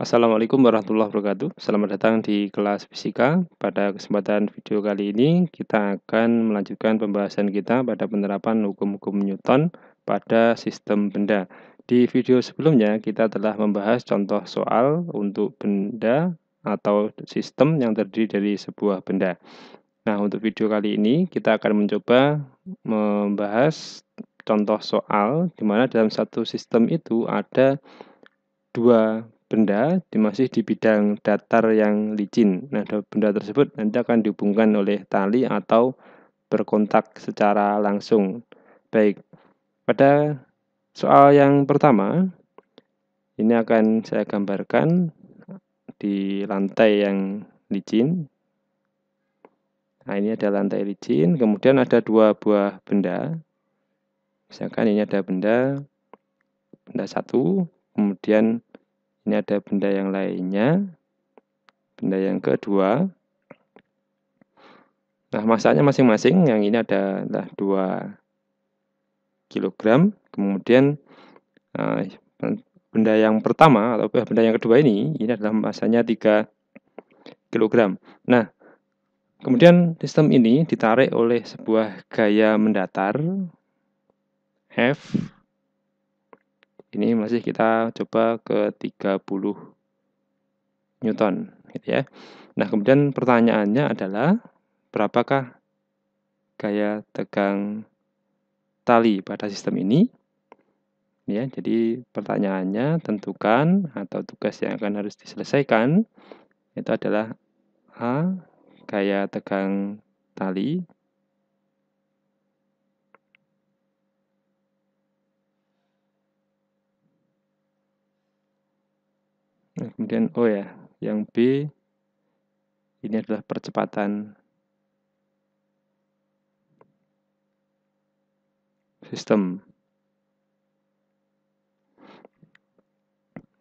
Assalamualaikum warahmatullahi wabarakatuh. Selamat datang di kelas fisika. Pada kesempatan video kali ini kita akan melanjutkan pembahasan kita pada penerapan hukum-hukum Newton pada sistem benda. Di video sebelumnya kita telah membahas contoh soal untuk benda atau sistem yang terdiri dari sebuah benda. Nah, untuk video kali ini kita akan mencoba membahas contoh soal dimana dalam satu sistem itu ada dua benda masih di bidang datar yang licin. Nah, benda tersebut nanti akan dihubungkan oleh tali atau berkontak secara langsung. Baik, pada soal yang pertama, ini akan saya gambarkan di lantai yang licin. Nah, ini ada lantai licin, kemudian ada dua buah benda. Misalkan ini ada benda benda satu, kemudian ini ada benda yang lainnya. Benda yang kedua. Nah, masanya masing-masing yang ini adalah 2 kg. Kemudian eh, benda yang pertama atau eh, benda yang kedua ini ini adalah masanya 3 kg. Nah, kemudian sistem ini ditarik oleh sebuah gaya mendatar F ini masih kita coba ke 30 Newton gitu ya. Nah, kemudian pertanyaannya adalah berapakah gaya tegang tali pada sistem ini? Ya, jadi pertanyaannya tentukan atau tugas yang akan harus diselesaikan itu adalah A gaya tegang tali Nah, kemudian oh ya, yang B ini adalah percepatan sistem.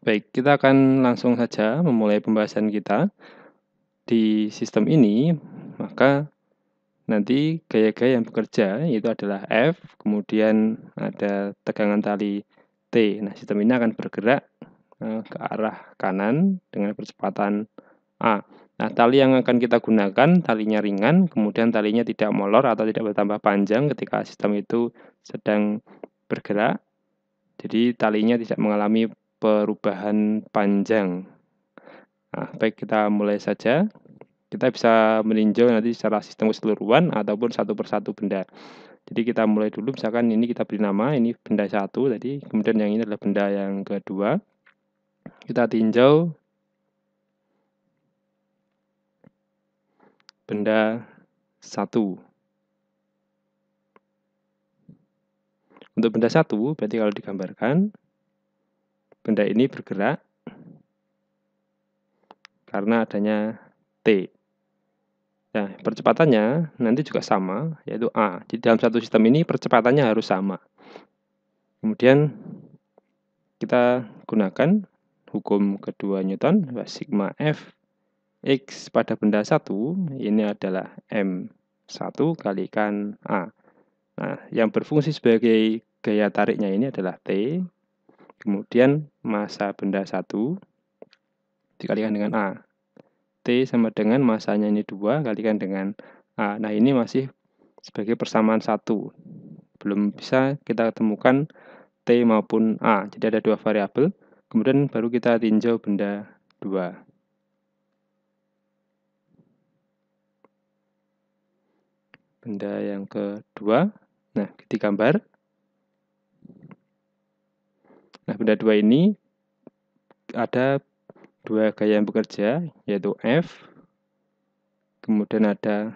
Baik, kita akan langsung saja memulai pembahasan kita di sistem ini, maka nanti gaya-gaya yang bekerja itu adalah F, kemudian ada tegangan tali T. Nah, sistem ini akan bergerak Eh, ke arah kanan dengan percepatan A. Nah, tali yang akan kita gunakan, talinya ringan, kemudian talinya tidak molor atau tidak bertambah panjang ketika sistem itu sedang bergerak. Jadi, talinya tidak mengalami perubahan panjang. Nah, baik kita mulai saja. Kita bisa meninjau nanti secara sistem keseluruhan ataupun satu persatu benda. Jadi kita mulai dulu, misalkan ini kita beri nama, ini benda satu tadi, kemudian yang ini adalah benda yang kedua, kita tinjau benda satu. Untuk benda satu, berarti kalau digambarkan, benda ini bergerak karena adanya T. Nah, percepatannya nanti juga sama, yaitu A. di dalam satu sistem ini percepatannya harus sama. Kemudian kita gunakan hukum kedua Newton sigma F X pada benda satu ini adalah M1 kalikan A. Nah, yang berfungsi sebagai gaya tariknya ini adalah T, kemudian massa benda satu dikalikan dengan A. T sama dengan masanya ini dua kalikan dengan A. Nah, ini masih sebagai persamaan satu. Belum bisa kita temukan T maupun A. Jadi ada dua variabel Kemudian baru kita tinjau benda dua. Benda yang kedua, nah gambar. Nah benda dua ini ada dua gaya yang bekerja, yaitu F, kemudian ada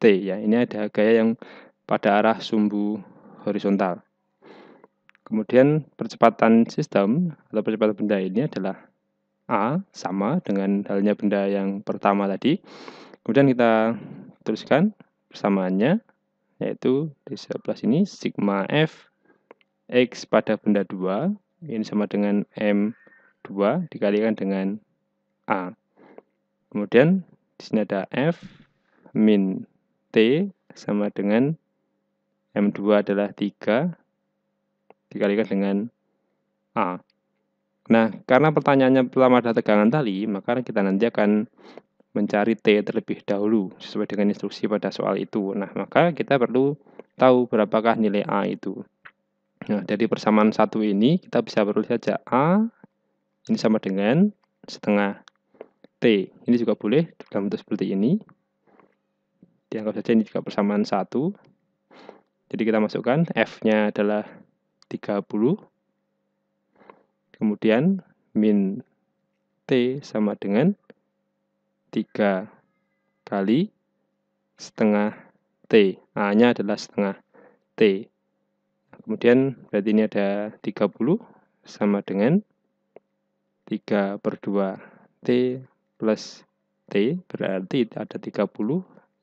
T. Ya, ini ada gaya yang pada arah sumbu horizontal. Kemudian percepatan sistem atau percepatan benda ini adalah A sama dengan halnya benda yang pertama tadi. Kemudian kita tuliskan persamaannya yaitu di sebelah sini sigma f x pada benda 2 ini sama dengan m2 dikalikan dengan a. Kemudian di sini ada f min t sama dengan m2 adalah 3 dikalikan dengan A. Nah, karena pertanyaannya pertama ada tegangan tali, maka kita nanti akan mencari T terlebih dahulu sesuai dengan instruksi pada soal itu. Nah, maka kita perlu tahu berapakah nilai A itu. Nah, dari persamaan satu ini kita bisa perlu saja A ini sama dengan setengah T. Ini juga boleh dalam bentuk seperti ini. Dianggap saja ini juga persamaan satu. Jadi kita masukkan F-nya adalah 30. Kemudian min T sama dengan 3 kali setengah T. A-nya ah, adalah setengah T. Kemudian berarti ini ada 30 sama dengan 3 per 2 T plus T. Berarti ada 30.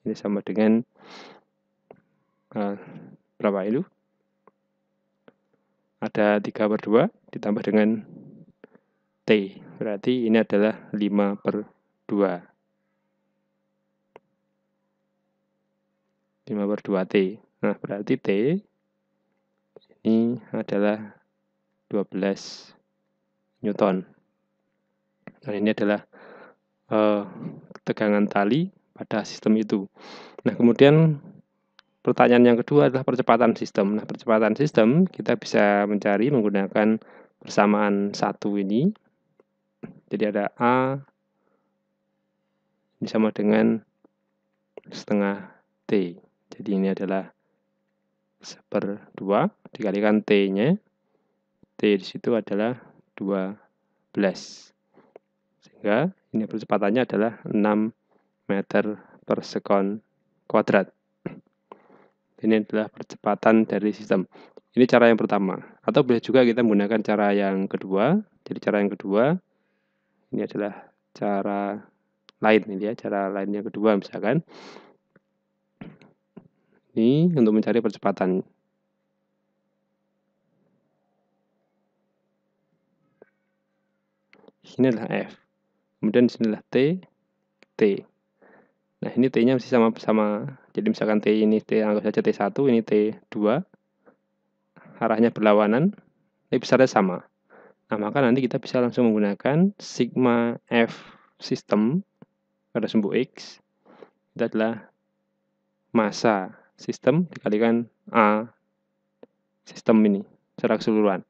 Ini sama dengan uh, berapa itu? Ada 3 per 2 ditambah dengan T. Berarti ini adalah 5 per 2. 5 per 2 T. Nah, berarti T ini adalah 12 Newton. Dan ini adalah uh, eh, tegangan tali pada sistem itu. Nah, kemudian Pertanyaan yang kedua adalah percepatan sistem. Nah, percepatan sistem kita bisa mencari menggunakan persamaan satu ini. Jadi ada A ini sama dengan setengah T. Jadi ini adalah seper 2 dikalikan T-nya. T di situ adalah 12. Sehingga ini percepatannya adalah 6 meter per sekon kuadrat. Ini adalah percepatan dari sistem. Ini cara yang pertama. Atau boleh juga kita menggunakan cara yang kedua. Jadi cara yang kedua ini adalah cara lain ini ya, cara lain yang kedua misalkan. Ini untuk mencari percepatan. Ini adalah F. Kemudian di sini adalah T, T. Nah, ini T-nya masih sama sama jadi misalkan T ini T, anggap saja T1, ini T2, arahnya berlawanan, tapi besarnya sama. Nah, maka nanti kita bisa langsung menggunakan sigma F sistem pada sumbu X, itu adalah massa sistem dikalikan A sistem ini secara keseluruhan.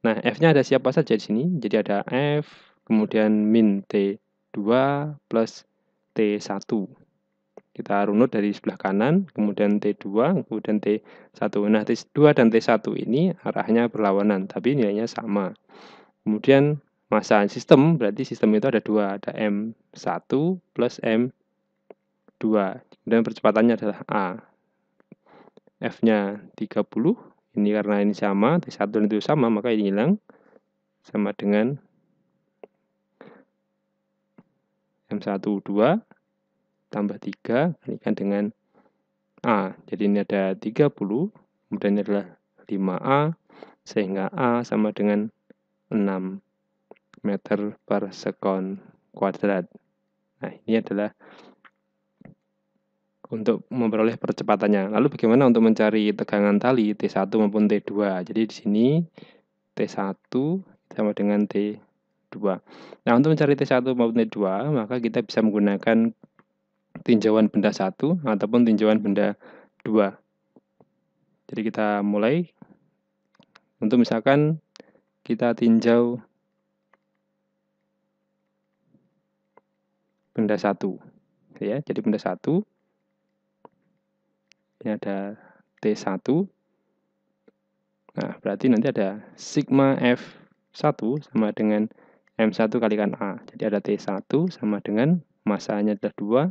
Nah, F-nya ada siapa saja di sini? Jadi ada F, kemudian min T2 plus T1. Kita runut dari sebelah kanan, kemudian T2, kemudian T1. Nah, T2 dan T1 ini arahnya berlawanan, tapi nilainya sama. Kemudian masa sistem, berarti sistem itu ada dua, ada M1 plus M2. Kemudian percepatannya adalah A. F-nya 30, ini karena ini sama, T1 dan T2 sama, maka ini hilang. Sama dengan M1, 2, tambah 3 kalikan dengan A. Jadi ini ada 30, kemudian ini adalah 5A, sehingga A sama dengan 6 meter per sekon kuadrat. Nah, ini adalah untuk memperoleh percepatannya. Lalu bagaimana untuk mencari tegangan tali T1 maupun T2? Jadi di sini T1 sama dengan T2. Nah, untuk mencari T1 maupun T2, maka kita bisa menggunakan tinjauan benda satu ataupun tinjauan benda dua. Jadi kita mulai. Untuk misalkan kita tinjau benda satu, ya. Jadi benda satu ini ada T1. Nah, berarti nanti ada sigma F1 sama dengan M1 kalikan A. Jadi ada T1 sama dengan masanya adalah 2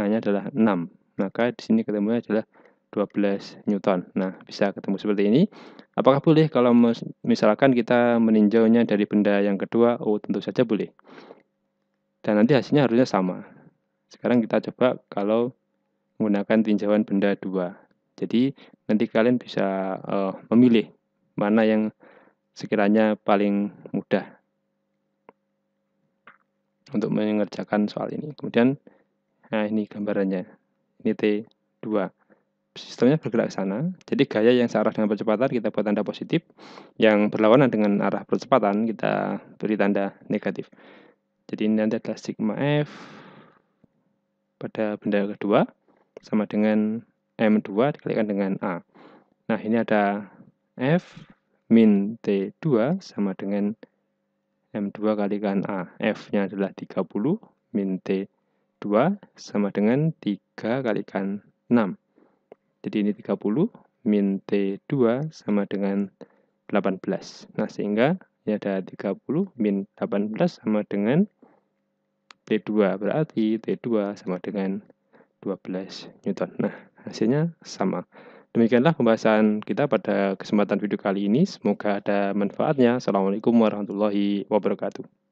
hanya adalah 6. Maka di sini ketemunya adalah 12 Newton. Nah, bisa ketemu seperti ini. Apakah boleh kalau misalkan kita meninjaunya dari benda yang kedua? Oh, tentu saja boleh. Dan nanti hasilnya harusnya sama. Sekarang kita coba kalau menggunakan tinjauan benda dua. Jadi, nanti kalian bisa uh, memilih mana yang sekiranya paling mudah untuk mengerjakan soal ini. Kemudian Nah, ini gambarannya. Ini T2. Sistemnya bergerak ke sana. Jadi gaya yang searah dengan percepatan kita buat tanda positif, yang berlawanan dengan arah percepatan kita beri tanda negatif. Jadi ini nanti adalah sigma F pada benda kedua sama dengan M2 dikalikan dengan A. Nah, ini ada F min T2 sama dengan M2 kalikan A. F-nya adalah 30 min T 2 sama dengan 3 kalikan 6. Jadi ini 30 min T2 sama dengan 18. Nah, sehingga ini ada 30 min 18 sama dengan T2. Berarti T2 sama dengan 12 Newton. Nah, hasilnya sama. Demikianlah pembahasan kita pada kesempatan video kali ini. Semoga ada manfaatnya. Assalamualaikum warahmatullahi wabarakatuh.